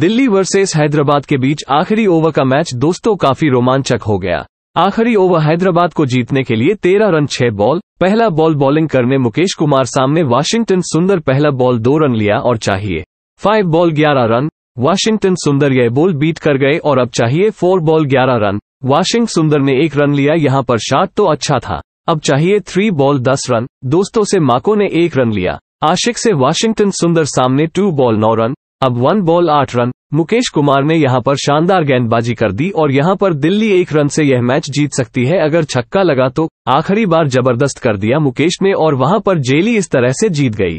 Delhi versus Hyderabad के बीच आखिरी over का मैच दोस्तों काफी रोमांचक हो गया आखिरी ओवर हैदराबाद को जीतने के लिए तेरह रन छह बॉल पहला बॉल बॉलिंग करने मुकेश कुमार सामने वाशिंगटन सुंदर पहला बॉल दो रन लिया और चाहिए फाइव बॉल ग्यारह रन वाशिंगटन सुंदर यह बॉल बीट कर गए और अब चाहिए फोर बॉल ग्यारह रन वाशिंग सुंदर ने एक रन लिया यहाँ पर शॉट तो अच्छा था अब चाहिए थ्री बॉल दस रन दोस्तों से माको ने एक रन लिया आशिक से वाशिंगटन सुंदर सामने टू बॉल नौ रन अब वन बॉल आठ रन मुकेश कुमार ने यहां पर शानदार गेंदबाजी कर दी और यहां पर दिल्ली एक रन से यह मैच जीत सकती है अगर छक्का लगा तो आखिरी बार जबरदस्त कर दिया मुकेश ने और वहां पर जेली इस तरह से जीत गई